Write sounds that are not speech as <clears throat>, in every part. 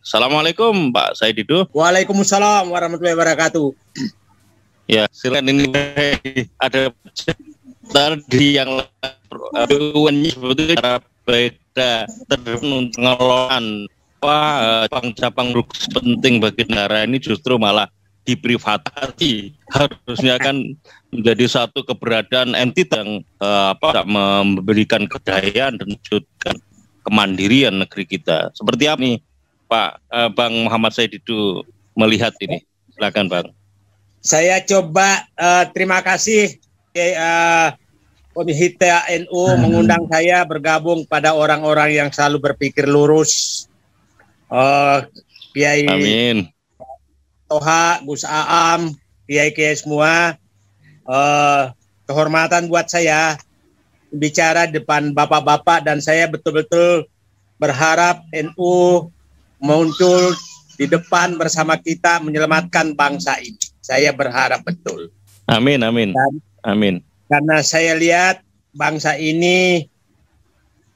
Assalamualaikum Pak Saididu. Waalaikumsalam warahmatullahi wabarakatuh. Ya, silakan ini ada tadi yang bun sebetulnya cara beda terhadap pengelolaan eh, cabang-cabang Rukus penting bagi negara ini justru malah diprivatisasi harusnya kan menjadi satu keberadaan entitas yang uh, apa memberikan kejayaan dan wujudkan kemandirian negeri kita. Seperti apa nih Pak uh, Bang Muhammad Said itu melihat ini? Silakan Bang. Saya coba uh, terima kasih uh, NU TNU hmm. mengundang saya bergabung pada orang-orang yang selalu berpikir lurus. Uh, Kiai Amin. Toha, Gus Aam, Kiai-Kiai semua. Uh, kehormatan buat saya bicara depan bapak-bapak dan saya betul-betul berharap NU muncul di depan bersama kita menyelamatkan bangsa ini. Saya berharap betul. Amin, amin. Dan, amin. Karena saya lihat bangsa ini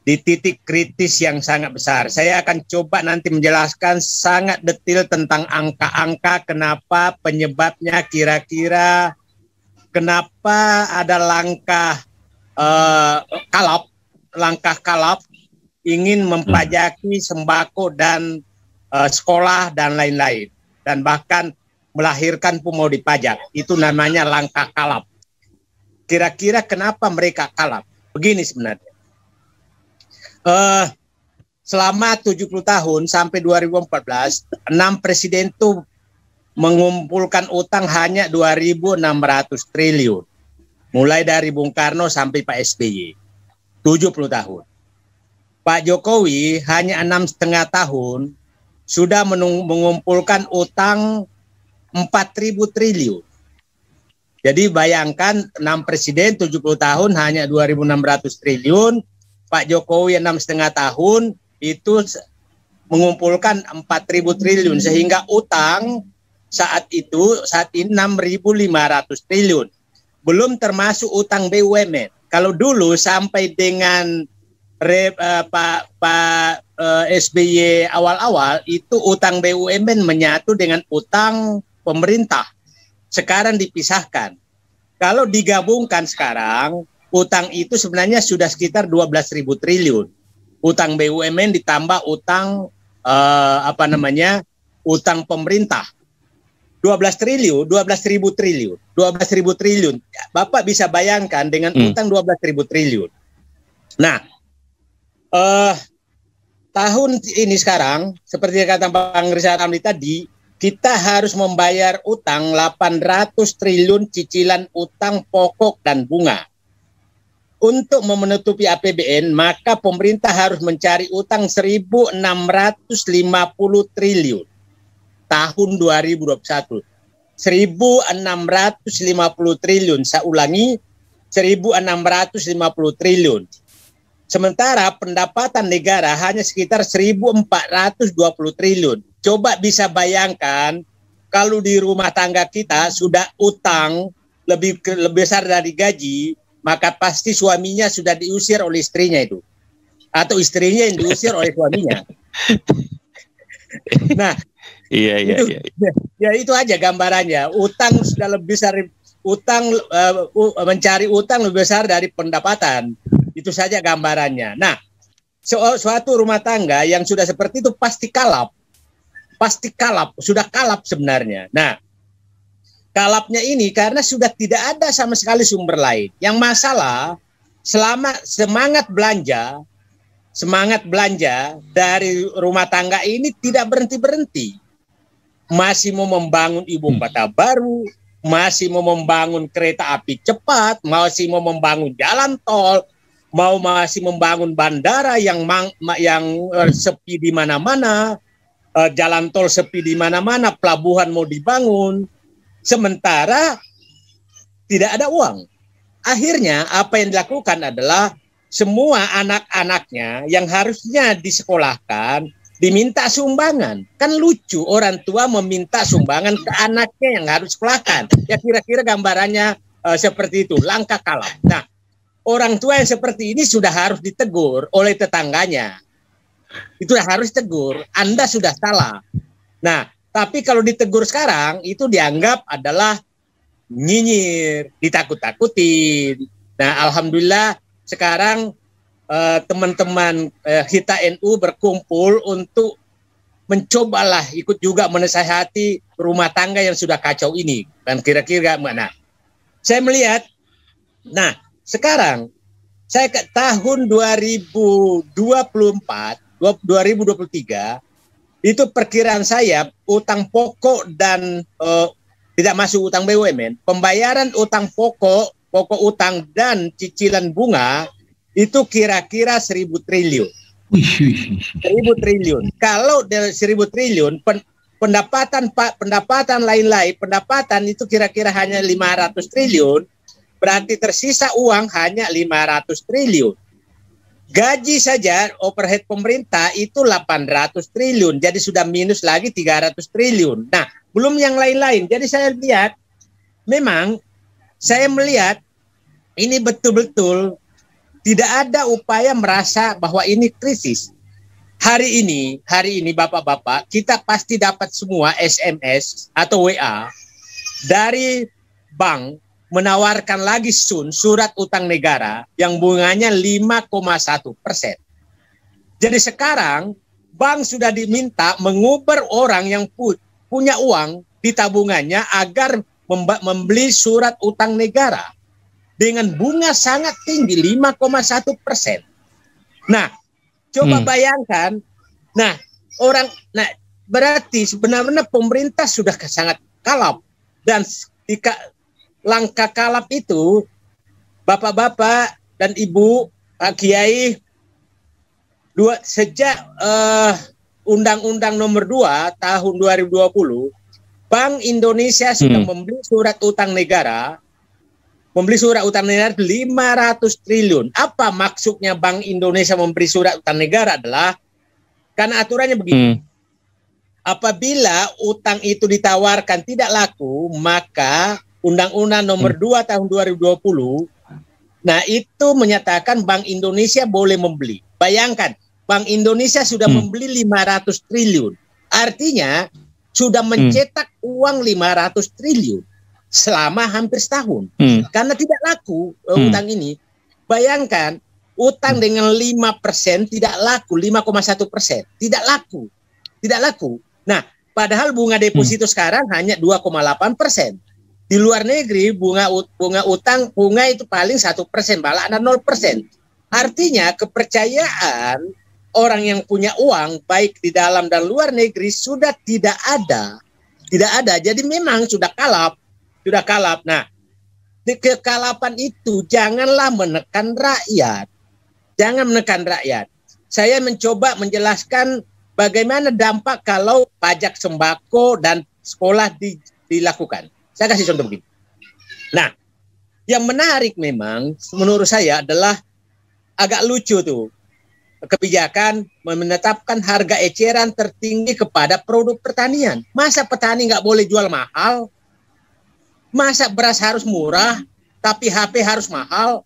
di titik kritis yang sangat besar. Saya akan coba nanti menjelaskan sangat detail tentang angka-angka kenapa penyebabnya kira-kira kenapa ada langkah eh, kalap, langkah kalap ingin mempajaki sembako dan uh, sekolah dan lain-lain dan bahkan melahirkan pemodi pajak itu namanya langkah kalap. Kira-kira kenapa mereka kalap? Begini sebenarnya. Uh, selama 70 tahun sampai 2014, enam presiden itu mengumpulkan utang hanya 2.600 triliun. Mulai dari Bung Karno sampai Pak SBY. 70 tahun. Pak Jokowi hanya enam setengah tahun sudah mengumpulkan utang 4.000 triliun. Jadi bayangkan 6 presiden 70 tahun hanya 2.600 triliun, Pak Jokowi enam setengah tahun itu mengumpulkan 4.000 triliun sehingga utang saat itu saat ini 6.500 triliun. Belum termasuk utang BUMN. Kalau dulu sampai dengan Re, uh, Pak Pak uh, eh, SBY awal-awal itu utang BUMN menyatu dengan utang pemerintah. Sekarang dipisahkan. Kalau digabungkan sekarang, utang itu sebenarnya sudah sekitar 12.000 triliun. Utang BUMN ditambah utang uh, apa namanya? utang pemerintah. 12 triliun, 12 ribu triliun, 12 ribu triliun. Bapak bisa bayangkan dengan hmm. utang 12 ribu triliun. Nah, eh, uh, tahun ini sekarang seperti kata Bang Rizal Ramli tadi kita harus membayar utang 800 triliun cicilan utang pokok dan bunga. Untuk menutupi APBN, maka pemerintah harus mencari utang 1.650 triliun tahun 2021. 1.650 triliun, saya ulangi 1.650 triliun Sementara pendapatan negara hanya sekitar 1.420 triliun. Coba bisa bayangkan kalau di rumah tangga kita sudah utang lebih lebih besar dari gaji, maka pasti suaminya sudah diusir oleh istrinya itu. Atau istrinya yang diusir oleh suaminya. <laughs> Nah, iya iya iya. Ya, ya itu aja gambarannya. Utang sudah lebih besar utang uh, mencari utang lebih besar dari pendapatan. Itu saja gambarannya. Nah, su suatu rumah tangga yang sudah seperti itu pasti kalap. Pasti kalap, sudah kalap sebenarnya. Nah, kalapnya ini karena sudah tidak ada sama sekali sumber lain. Yang masalah selama semangat belanja semangat belanja dari rumah tangga ini tidak berhenti-berhenti. Masih mau membangun ibu hmm. kota baru, masih mau membangun kereta api cepat, masih mau membangun jalan tol, mau masih membangun bandara yang mang, yang eh, sepi di mana-mana, eh, jalan tol sepi di mana-mana, pelabuhan mau dibangun, sementara tidak ada uang. Akhirnya apa yang dilakukan adalah semua anak-anaknya yang harusnya disekolahkan diminta sumbangan. Kan lucu orang tua meminta sumbangan ke anaknya yang harus pelakan. Ya kira-kira gambarannya uh, seperti itu, langkah kalah. Nah, orang tua yang seperti ini sudah harus ditegur oleh tetangganya. Itu harus tegur, Anda sudah salah. Nah, tapi kalau ditegur sekarang itu dianggap adalah nyinyir, ditakut-takutin. Nah, alhamdulillah sekarang Eh, teman-teman uh, uh, Hita NU berkumpul untuk mencobalah ikut juga menasehati rumah tangga yang sudah kacau ini dan kira-kira mana. Saya melihat, nah sekarang saya ke tahun 2024, 2023 itu perkiraan saya utang pokok dan uh, tidak masuk utang BUMN, pembayaran utang pokok, pokok utang dan cicilan bunga itu kira-kira seribu triliun. seribu triliun. Kalau dari seribu triliun pen, pendapatan Pak pendapatan lain-lain, pendapatan itu kira-kira hanya 500 triliun, berarti tersisa uang hanya 500 triliun. Gaji saja overhead pemerintah itu 800 triliun. Jadi sudah minus lagi 300 triliun. Nah, belum yang lain-lain. Jadi saya lihat memang saya melihat ini betul-betul tidak ada upaya merasa bahwa ini krisis. Hari ini, hari ini Bapak-bapak, kita pasti dapat semua SMS atau WA dari bank menawarkan lagi sun surat utang negara yang bunganya 5,1 persen. Jadi sekarang bank sudah diminta menguber orang yang pu punya uang di tabungannya agar membeli surat utang negara dengan bunga sangat tinggi 5,1 persen. Nah, coba hmm. bayangkan. Nah, orang, nah berarti sebenarnya pemerintah sudah sangat kalap dan jika langkah kalap itu, bapak-bapak dan ibu, pak kiai, dua sejak uh, Undang-Undang Nomor 2 Tahun 2020, Bank Indonesia sudah hmm. membeli surat utang negara membeli surat utang negara 500 triliun. Apa maksudnya Bank Indonesia memberi surat utang negara adalah karena aturannya begini. Hmm. Apabila utang itu ditawarkan tidak laku, maka Undang-Undang Nomor hmm. 2 Tahun 2020 nah itu menyatakan Bank Indonesia boleh membeli. Bayangkan, Bank Indonesia sudah hmm. membeli 500 triliun. Artinya sudah hmm. mencetak hmm. uang 500 triliun selama hampir setahun hmm. karena tidak laku uh, hmm. utang ini. Bayangkan utang hmm. dengan lima persen tidak laku, 5,1% tidak laku. Tidak laku. Nah, padahal bunga deposito hmm. sekarang hanya 2,8%. Di luar negeri bunga bunga utang bunga itu paling satu 1%, malah ada persen Artinya kepercayaan orang yang punya uang baik di dalam dan luar negeri sudah tidak ada. Tidak ada. Jadi memang sudah kalap sudah kalap. Nah, di kekalapan itu janganlah menekan rakyat. Jangan menekan rakyat. Saya mencoba menjelaskan bagaimana dampak kalau pajak sembako dan sekolah di, dilakukan. Saya kasih contoh begini. Nah, yang menarik memang menurut saya adalah agak lucu tuh kebijakan menetapkan harga eceran tertinggi kepada produk pertanian. Masa petani nggak boleh jual mahal? Masa beras harus murah, tapi HP harus mahal?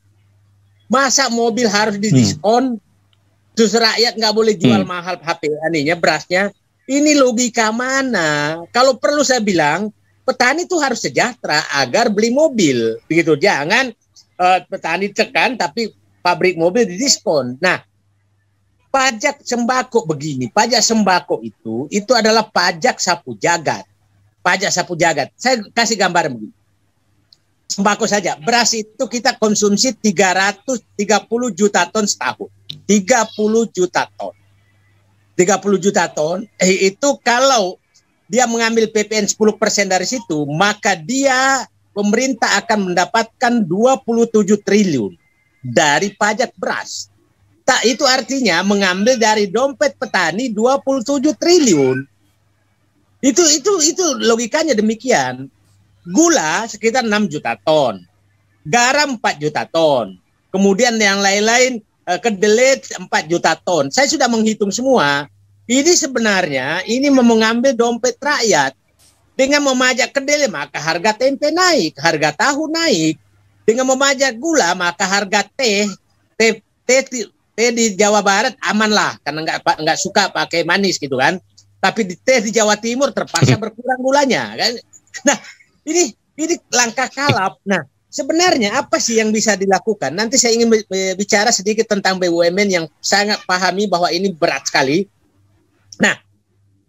Masa mobil harus didiskon? Hmm. diskon? Hmm. Terus rakyat nggak boleh jual hmm. mahal HP aninya berasnya. Ini logika mana? Kalau perlu saya bilang, petani itu harus sejahtera agar beli mobil. Begitu jangan uh, petani tekan tapi pabrik mobil didiskon. Nah, pajak sembako begini, pajak sembako itu itu adalah pajak sapu jagat. Pajak sapu jagat. Saya kasih gambar begini sembako saja. Beras itu kita konsumsi 330 juta ton setahun. 30 juta ton. 30 juta ton eh, itu kalau dia mengambil PPN 10% dari situ, maka dia pemerintah akan mendapatkan 27 triliun dari pajak beras. Tak itu artinya mengambil dari dompet petani 27 triliun. Itu itu itu logikanya demikian gula sekitar 6 juta ton, garam 4 juta ton, kemudian yang lain-lain eh, kedelai 4 juta ton. Saya sudah menghitung semua. Ini sebenarnya ini mengambil dompet rakyat dengan memajak kedelai maka harga tempe naik, harga tahu naik. Dengan memajak gula maka harga teh teh teh, teh di Jawa Barat aman lah karena nggak nggak suka pakai manis gitu kan. Tapi di teh di Jawa Timur terpaksa <laughs> berkurang gulanya kan. Nah, ini ini langkah kalap. Nah, sebenarnya apa sih yang bisa dilakukan? Nanti saya ingin bicara sedikit tentang BUMN yang sangat pahami bahwa ini berat sekali. Nah,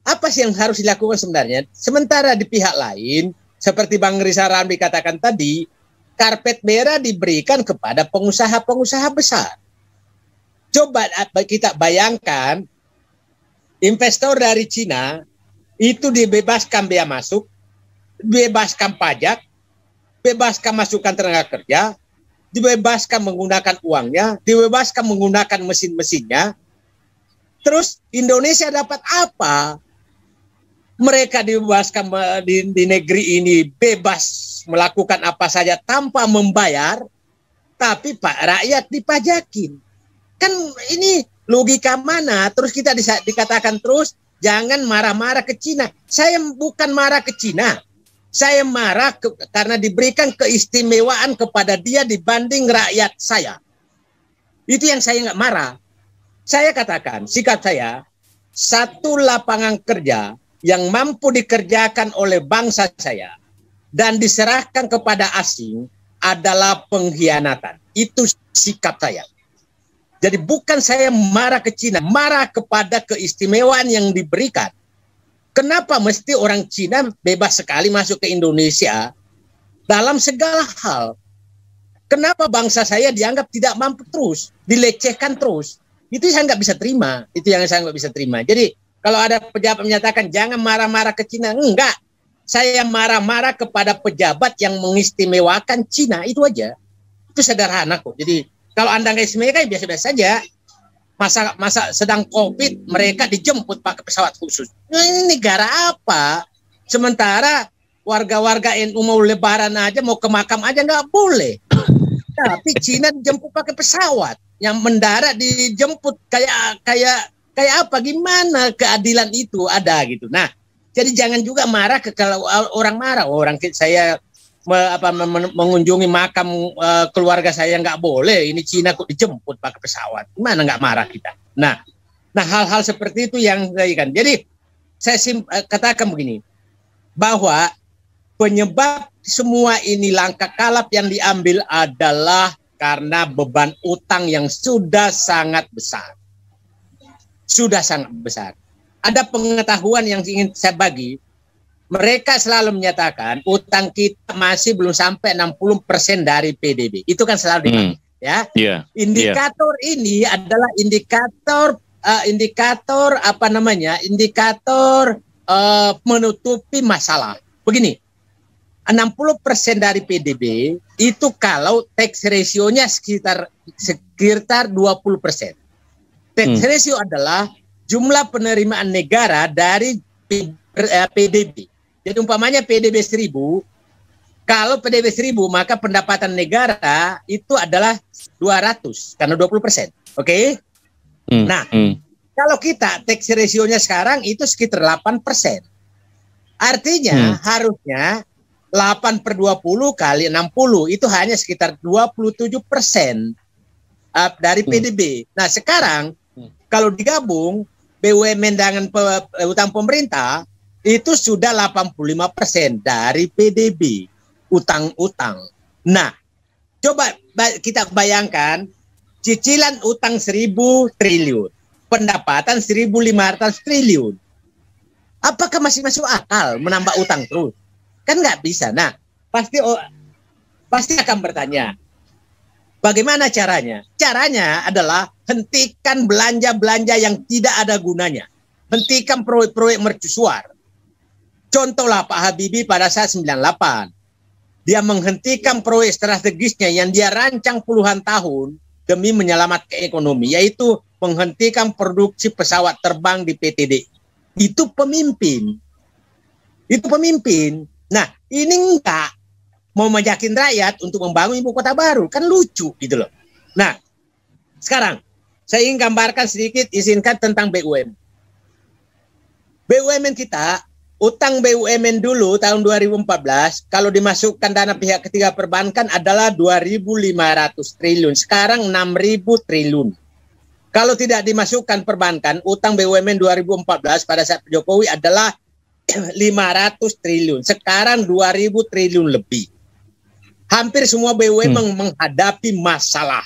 apa sih yang harus dilakukan sebenarnya? Sementara di pihak lain, seperti Bang Risa Ramli katakan tadi, karpet merah diberikan kepada pengusaha-pengusaha besar. Coba eh, kita bayangkan investor dari Cina itu dibebaskan biaya masuk, bebaskan pajak, bebaskan masukan tenaga kerja, dibebaskan menggunakan uangnya, dibebaskan menggunakan mesin-mesinnya. Terus Indonesia dapat apa? Mereka dibebaskan di, di negeri ini bebas melakukan apa saja tanpa membayar, tapi Pak rakyat dipajakin. Kan ini logika mana? Terus kita dikatakan terus jangan marah-marah ke Cina. Saya bukan marah ke Cina. Saya marah ke, karena diberikan keistimewaan kepada dia dibanding rakyat saya. Itu yang saya nggak marah. Saya katakan, sikap saya, satu lapangan kerja yang mampu dikerjakan oleh bangsa saya dan diserahkan kepada asing adalah pengkhianatan. Itu sikap saya. Jadi bukan saya marah ke Cina, marah kepada keistimewaan yang diberikan Kenapa mesti orang Cina bebas sekali masuk ke Indonesia dalam segala hal? Kenapa bangsa saya dianggap tidak mampu terus, dilecehkan terus? Itu saya nggak bisa terima. Itu yang saya nggak bisa terima. Jadi kalau ada pejabat menyatakan jangan marah-marah ke Cina, enggak. Saya marah-marah kepada pejabat yang mengistimewakan Cina itu aja. Itu sederhana kok. Jadi kalau anda nggak istimewa kan biasa-biasa ya saja masa masa sedang covid mereka dijemput pakai pesawat khusus nah, ini negara apa sementara warga-warga NU mau lebaran aja mau ke makam aja nggak boleh <coughs> tapi Cina dijemput pakai pesawat yang mendarat dijemput kayak kayak kayak apa gimana keadilan itu ada gitu nah jadi jangan juga marah ke kalau orang marah orang saya me, apa, men, mengunjungi makam uh, keluarga saya nggak boleh. Ini Cina kok dijemput pakai pesawat. mana nggak marah kita? Nah, nah hal-hal seperti itu yang saya kan. Jadi saya sim, eh, katakan begini bahwa penyebab semua ini langkah kalap yang diambil adalah karena beban utang yang sudah sangat besar. Sudah sangat besar. Ada pengetahuan yang ingin saya bagi mereka selalu menyatakan utang kita masih belum sampai 60% dari PDB. Itu kan selalu dipakai, hmm. ya. Yeah. Iya. Indikator yeah. ini adalah indikator uh, indikator apa namanya? Indikator uh, menutupi masalah. Begini. 60% dari PDB itu kalau tax ratio-nya sekitar sekitar 20%. Tax hmm. ratio adalah jumlah penerimaan negara dari PDB. Eh, jadi umpamanya PDB 1000, kalau PDB 1000 maka pendapatan negara itu adalah 200 karena 20 Oke? Okay? Mm, nah, mm. kalau kita tax ratio-nya sekarang itu sekitar 8 Artinya mm. harusnya 8 per 20 kali 60 itu hanya sekitar 27 persen uh, dari PDB. Hmm. Nah sekarang hmm. kalau digabung BUMN dengan pe, utang pemerintah itu sudah 85% dari PDB utang-utang. Nah, coba kita bayangkan cicilan utang 1000 triliun, pendapatan 1500 triliun. Apakah masih masuk akal menambah utang terus? Kan nggak bisa. Nah, pasti oh, pasti akan bertanya, bagaimana caranya? Caranya adalah hentikan belanja-belanja yang tidak ada gunanya. Hentikan proyek-proyek mercusuar Contohlah Pak Habibie pada saat 98. Dia menghentikan proyek strategisnya yang dia rancang puluhan tahun demi menyelamatkan ekonomi, yaitu menghentikan produksi pesawat terbang di PTD. Itu pemimpin. Itu pemimpin. Nah, ini enggak mau meyakinkan rakyat untuk membangun ibu kota baru. Kan lucu gitu loh. Nah, sekarang saya ingin gambarkan sedikit izinkan tentang BUM. BUMN kita utang BUMN dulu tahun 2014 kalau dimasukkan dana pihak ketiga perbankan adalah 2.500 triliun. Sekarang 6.000 triliun. Kalau tidak dimasukkan perbankan, utang BUMN 2014 pada saat Jokowi adalah 500 <clears throat> triliun. Sekarang 2.000 triliun lebih. Hampir semua BUMN hmm. menghadapi masalah.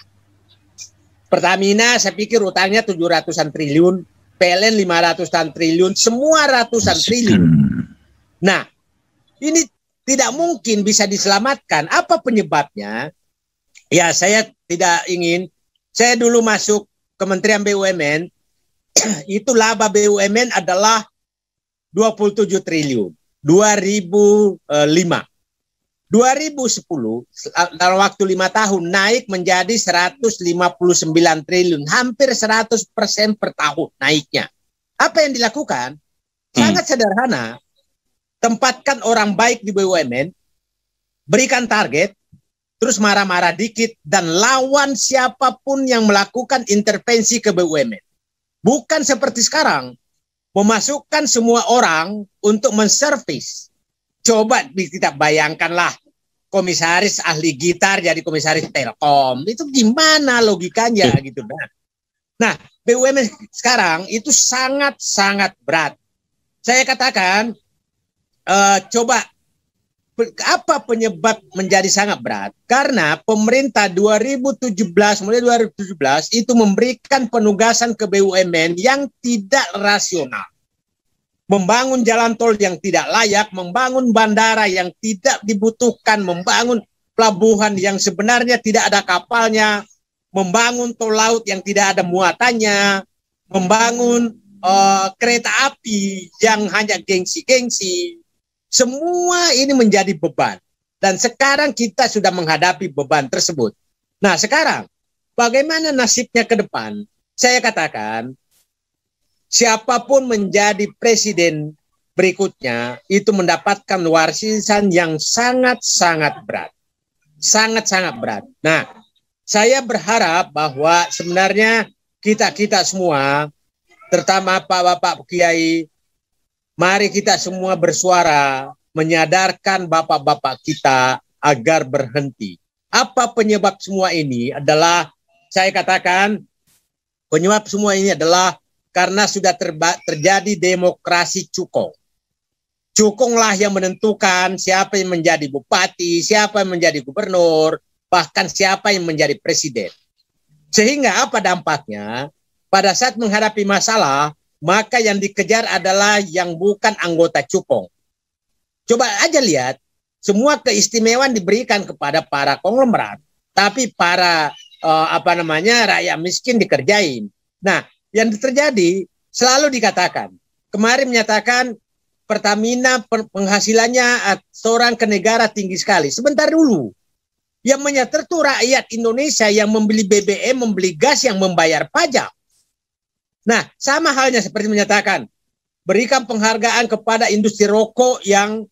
Pertamina saya pikir utangnya 700-an triliun, PLN 500-an triliun, semua ratusan triliun. Nah, ini tidak mungkin bisa diselamatkan. Apa penyebabnya? Ya, saya tidak ingin. Saya dulu masuk Kementerian BUMN, <clears throat> itu laba BUMN adalah 27 triliun, 2005. 2010 dalam waktu lima tahun naik menjadi 159 triliun, hampir 100% per tahun naiknya. Apa yang dilakukan? Hmm. Sangat sederhana. Tempatkan orang baik di BUMN, berikan target, terus marah-marah dikit dan lawan siapapun yang melakukan intervensi ke BUMN. Bukan seperti sekarang memasukkan semua orang untuk menservis. Coba kita bayangkanlah komisaris ahli gitar jadi komisaris Telkom. Itu gimana logikanya gitu nah. Nah, BUMN sekarang itu sangat-sangat berat. Saya katakan uh, coba apa penyebab menjadi sangat berat? Karena pemerintah 2017 mulai 2017 itu memberikan penugasan ke BUMN yang tidak rasional membangun jalan tol yang tidak layak, membangun bandara yang tidak dibutuhkan, membangun pelabuhan yang sebenarnya tidak ada kapalnya, membangun tol laut yang tidak ada muatannya, membangun uh, kereta api yang hanya gengsi-gengsi. Semua ini menjadi beban. Dan sekarang kita sudah menghadapi beban tersebut. Nah sekarang, bagaimana nasibnya ke depan? Saya katakan, siapapun menjadi presiden berikutnya itu mendapatkan warisan yang sangat-sangat berat. Sangat-sangat berat. Nah, saya berharap bahwa sebenarnya kita-kita semua, terutama Pak Bapak Kiai, mari kita semua bersuara menyadarkan bapak-bapak kita agar berhenti. Apa penyebab semua ini adalah saya katakan penyebab semua ini adalah karena sudah terba terjadi demokrasi cukong. Cukonglah yang menentukan siapa yang menjadi bupati, siapa yang menjadi gubernur, bahkan siapa yang menjadi presiden. Sehingga apa dampaknya? Pada saat menghadapi masalah, maka yang dikejar adalah yang bukan anggota cukong. Coba aja lihat, semua keistimewaan diberikan kepada para konglomerat, tapi para eh, apa namanya rakyat miskin dikerjain. Nah, yang terjadi selalu dikatakan. Kemarin menyatakan Pertamina penghasilannya seorang ke negara tinggi sekali. Sebentar dulu. Yang menyatakan itu rakyat Indonesia yang membeli BBM, membeli gas, yang membayar pajak. Nah, sama halnya seperti menyatakan, berikan penghargaan kepada industri rokok yang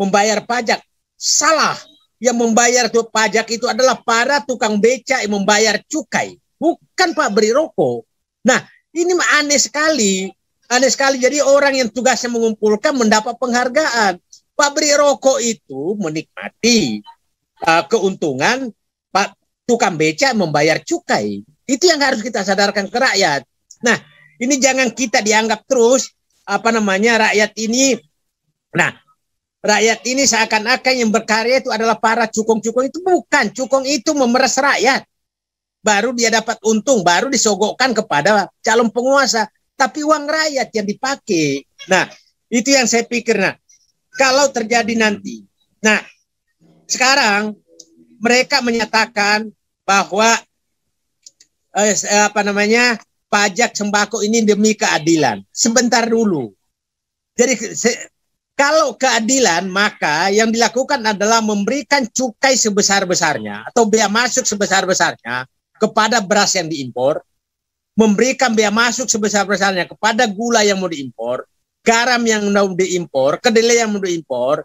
membayar pajak. Salah. Yang membayar tuh pajak itu adalah para tukang beca yang membayar cukai. Bukan pabrik rokok. Nah, ini aneh sekali. Aneh sekali. Jadi orang yang tugasnya mengumpulkan mendapat penghargaan. Pabrik rokok itu menikmati uh, keuntungan Pak tukang beca membayar cukai. Itu yang harus kita sadarkan ke rakyat. Nah, ini jangan kita dianggap terus apa namanya rakyat ini. Nah, rakyat ini seakan-akan yang berkarya itu adalah para cukong-cukong itu bukan. Cukong itu memeras rakyat baru dia dapat untung, baru disogokkan kepada calon penguasa. Tapi uang rakyat yang dipakai. Nah, itu yang saya pikir. Nah, kalau terjadi nanti. Nah, sekarang mereka menyatakan bahwa eh, eh apa namanya pajak sembako ini demi keadilan. Sebentar dulu. Jadi se kalau keadilan, maka yang dilakukan adalah memberikan cukai sebesar-besarnya atau biaya masuk sebesar-besarnya kepada beras yang diimpor, memberikan biaya masuk sebesar-besarnya kepada gula yang mau diimpor, garam yang mau diimpor, kedelai yang mau diimpor,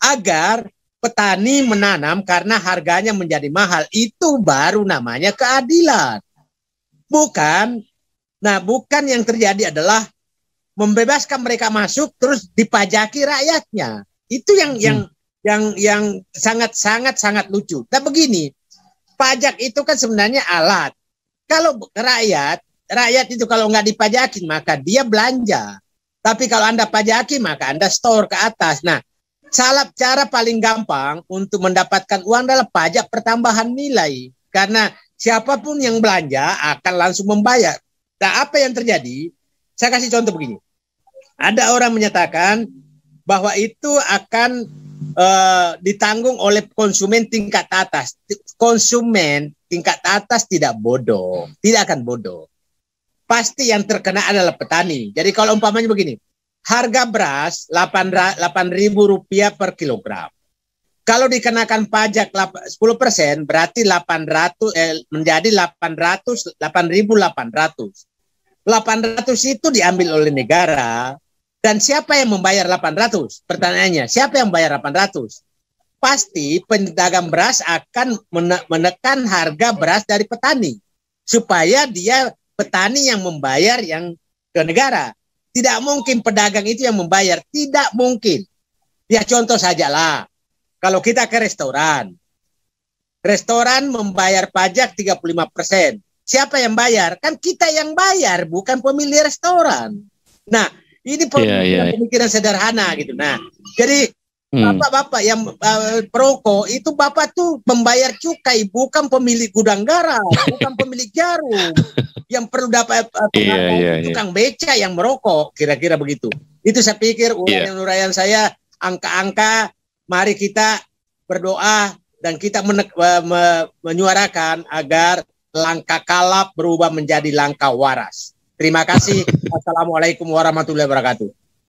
agar petani menanam karena harganya menjadi mahal. Itu baru namanya keadilan. Bukan, nah bukan yang terjadi adalah membebaskan mereka masuk terus dipajaki rakyatnya. Itu yang hmm. yang yang yang sangat sangat sangat lucu. Nah begini, pajak itu kan sebenarnya alat. Kalau rakyat, rakyat itu kalau nggak dipajakin maka dia belanja. Tapi kalau Anda pajaki maka Anda store ke atas. Nah, salah cara paling gampang untuk mendapatkan uang adalah pajak pertambahan nilai. Karena siapapun yang belanja akan langsung membayar. Nah, apa yang terjadi? Saya kasih contoh begini. Ada orang menyatakan bahwa itu akan uh, ditanggung oleh konsumen tingkat atas konsumen tingkat atas tidak bodoh, hmm. tidak akan bodoh. Pasti yang terkena adalah petani. Jadi kalau umpamanya begini, harga beras 8 8.000 rupiah per kilogram. Kalau dikenakan pajak 10 persen, berarti 800 eh, menjadi 800 8.800. 800 itu diambil oleh negara dan siapa yang membayar 800? Pertanyaannya, siapa yang membayar 800? pasti pedagang beras akan menekan harga beras dari petani supaya dia petani yang membayar yang ke negara. Tidak mungkin pedagang itu yang membayar, tidak mungkin. Ya contoh sajalah. Kalau kita ke restoran, restoran membayar pajak 35%. Siapa yang bayar? Kan kita yang bayar, bukan pemilik restoran. Nah, ini pemikiran, yeah, yeah. pemikiran sederhana gitu. Nah, jadi Hmm. Bapak-bapak yang uh, eh, proko itu bapak tuh membayar cukai bukan pemilik gudang garam, <laughs> bukan pemilik jarum yang perlu dapat uh, eh, yeah, yeah, tukang yeah. Iya. beca yang merokok kira-kira begitu. Itu saya pikir iya. uraian yeah. saya angka-angka mari kita berdoa dan kita men uh, me, menyuarakan agar langkah kalap berubah menjadi langkah waras. Terima kasih. <laughs> Assalamualaikum warahmatullahi wabarakatuh.